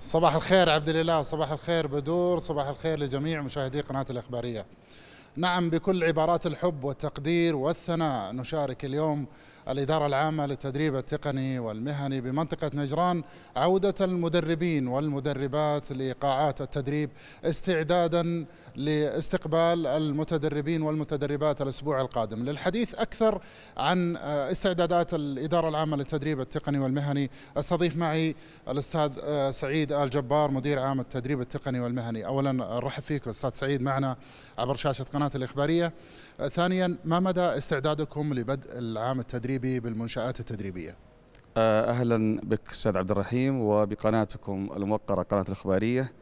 صباح الخير عبد الاله صباح الخير بدور صباح الخير لجميع مشاهدي قناه الاخباريه نعم بكل عبارات الحب والتقدير والثناء نشارك اليوم الإدارة العامة للتدريب التقني والمهني بمنطقة نجران عودة المدربين والمدربات لقاعات التدريب استعدادا لاستقبال المتدربين والمتدربات الأسبوع القادم للحديث أكثر عن استعدادات الإدارة العامة للتدريب التقني والمهني استضيف معي الأستاذ سعيد آل جبار مدير عام التدريب التقني والمهني أولا أرحب فيك أستاذ سعيد معنا عبر شاشة قناة القناة الإخبارية أه، ثانيا ما مدى استعدادكم لبدء العام التدريبي بالمنشآت التدريبية؟ أه، أهلا بك أستاذ عبد الرحيم وبقناتكم الموقرة قناة الإخبارية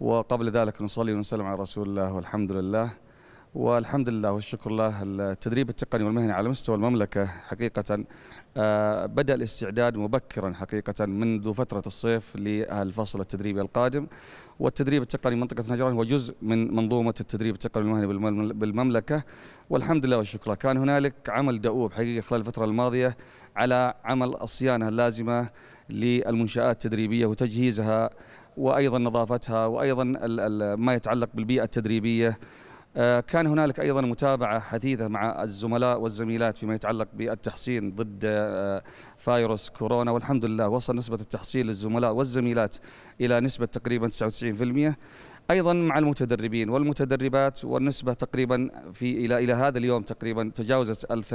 وقبل ذلك نصلي ونسلم على رسول الله والحمد لله والحمد لله والشكر لله التدريب التقني والمهني على مستوى المملكة حقيقة آه، بدأ الاستعداد مبكرا حقيقة منذ فترة الصيف للفصل التدريبي القادم والتدريب التقني منطقة نجران هو جزء من منظومة التدريب التقني المهني بالمملكة والحمد لله والشكر كان هنالك عمل دؤوب حقيقة خلال الفترة الماضية على عمل الصيانة اللازمة للمنشآت التدريبية وتجهيزها وأيضا نظافتها وأيضا ما يتعلق بالبيئة التدريبية آه، كان هنالك ايضا متابعه حديثه مع الزملاء والزميلات فيما يتعلق بالتحصين ضد آه، فيروس كورونا والحمد لله وصل نسبه التحصين للزملاء والزميلات الى نسبه تقريبا 99% ايضا مع المتدربين والمتدربات والنسبه تقريبا في الى الى هذا اليوم تقريبا تجاوزت ال 80%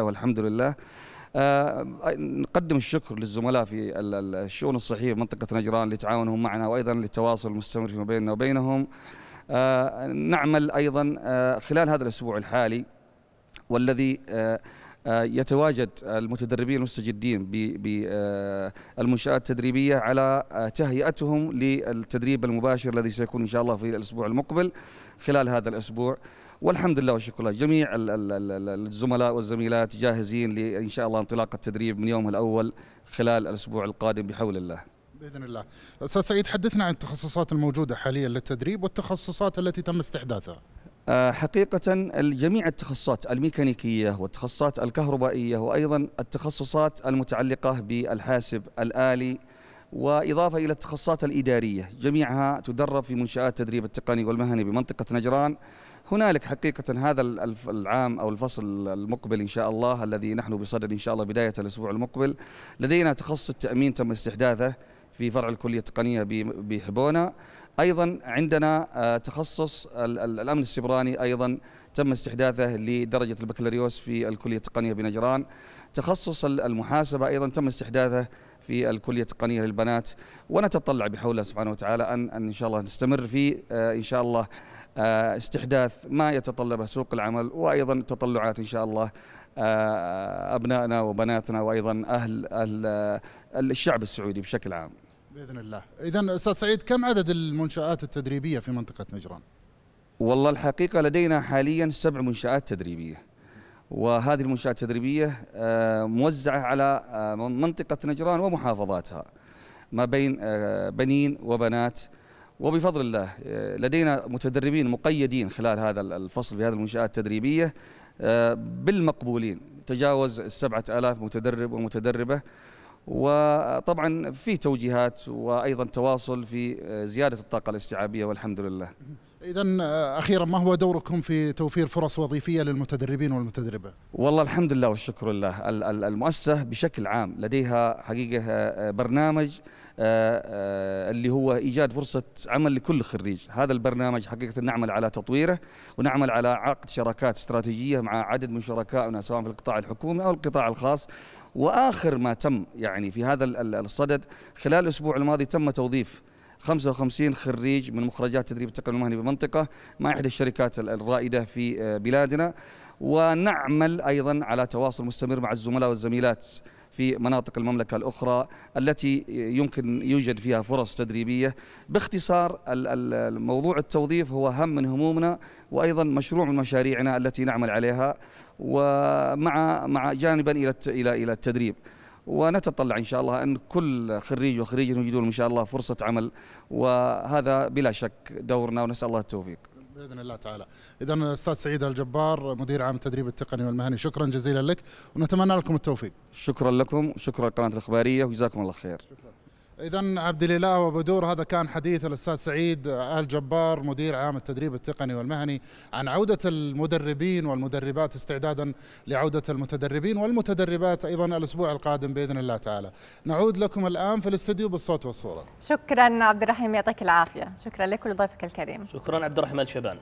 والحمد لله آه، نقدم الشكر للزملاء في الشؤون الصحيه في منطقه نجران لتعاونهم معنا وايضا للتواصل المستمر فيما بيننا وبينهم آه، نعمل أيضا آه، خلال هذا الأسبوع الحالي والذي آه، يتواجد المتدربين المستجدين بالمنشآت التدريبية على تهيئتهم للتدريب المباشر الذي سيكون إن شاء الله في الأسبوع المقبل خلال هذا الأسبوع والحمد لله والشكر لله جميع الزملاء والزميلات جاهزين لإن شاء الله انطلاق التدريب من يومه الأول خلال الأسبوع القادم بحول الله باذن الله. استاذ سعيد حدثنا عن التخصصات الموجوده حاليا للتدريب والتخصصات التي تم استحداثها. آه، حقيقة جميع التخصصات الميكانيكية والتخصصات الكهربائية وأيضا التخصصات المتعلقة بالحاسب الآلي وإضافة إلى التخصصات الإدارية جميعها تدرب في منشآت تدريب التقني والمهني بمنطقة نجران هنالك حقيقة هذا العام أو الفصل المقبل إن شاء الله الذي نحن بصدد إن شاء الله بداية الأسبوع المقبل لدينا تخصص التأمين تم استحداثه في فرع الكلية التقنية بحبونة أيضا عندنا آه، تخصص الأمن السبراني أيضا تم استحداثه لدرجة البكالوريوس في الكلية التقنية بنجران تخصص المحاسبة أيضا تم استحداثه في الكليه التقنيه للبنات ونتطلع بحول الله سبحانه وتعالى ان ان شاء الله نستمر في آه، ان شاء الله آه، استحداث ما يتطلبه سوق العمل وايضا تطلعات ان شاء الله آه، ابنائنا وبناتنا وايضا اهل الشعب السعودي بشكل عام. باذن الله، اذا استاذ سعيد كم عدد المنشات التدريبيه في منطقه نجران؟ والله الحقيقه لدينا حاليا سبع منشات تدريبيه. وهذه المنشات التدريبية آه، موزعة على آه، منطقة نجران ومحافظاتها ما بين آه، بنين وبنات وبفضل الله لدينا متدربين مقيدين خلال هذا الفصل في هذه المنشآت التدريبية بالمقبولين تجاوز السبعة آلاف متدرب ومتدربة وطبعا في توجيهات وأيضا تواصل في زيادة الطاقة الاستيعابية والحمد لله إذا آه، أخيرا ما هو دوركم في توفير فرص وظيفية للمتدربين والمتدربات؟ والله الحمد لله والشكر لله المؤسسة بشكل عام لديها حقيقة آه، آه، برنامج اللي هو إيجاد فرصة عمل لكل خريج هذا البرنامج حقيقة نعمل على تطويره ونعمل على عقد شراكات استراتيجية مع عدد من شركائنا سواء في القطاع الحكومي أو القطاع الخاص وآخر ما تم يعني في هذا الصدد خلال الأسبوع الماضي تم توظيف 55 خريج من مخرجات تدريب التقني المهني بالمنطقة مع إحدى الشركات الرائدة في آه، بلادنا ونعمل أيضا على تواصل مستمر مع الزملاء والزميلات في مناطق المملكة الأخرى التي يمكن يوجد فيها فرص تدريبية باختصار موضوع التوظيف هو هم من همومنا وأيضا مشروع من مشاريعنا التي نعمل عليها ومع مع جانبا إلى إلى التدريب ونتطلع إن شاء الله أن كل خريج وخريجة يجدون إن شاء الله فرصة عمل وهذا بلا شك دورنا ونسأل الله التوفيق باذن الله تعالى. اذا الاستاذ سعيد الجبار مدير عام التدريب التقني والمهني شكرا جزيلا لك ونتمنى لكم التوفيق. شكرا لكم، شكرا للقناه الاخباريه وجزاكم الله خير. شكرا. اذا عبد الاله وبدور هذا كان حديث الاستاذ سعيد ال جبار مدير عام التدريب التقني والمهني عن عوده المدربين والمدربات استعدادا لعوده المتدربين والمتدربات ايضا الاسبوع القادم باذن الله تعالى. نعود لكم الان في الاستديو بالصوت والصوره. شكرا عبد الرحيم يعطيك العافيه، شكرا لك ولضيفك الكريم. شكرا عبد الرحمن الشبان.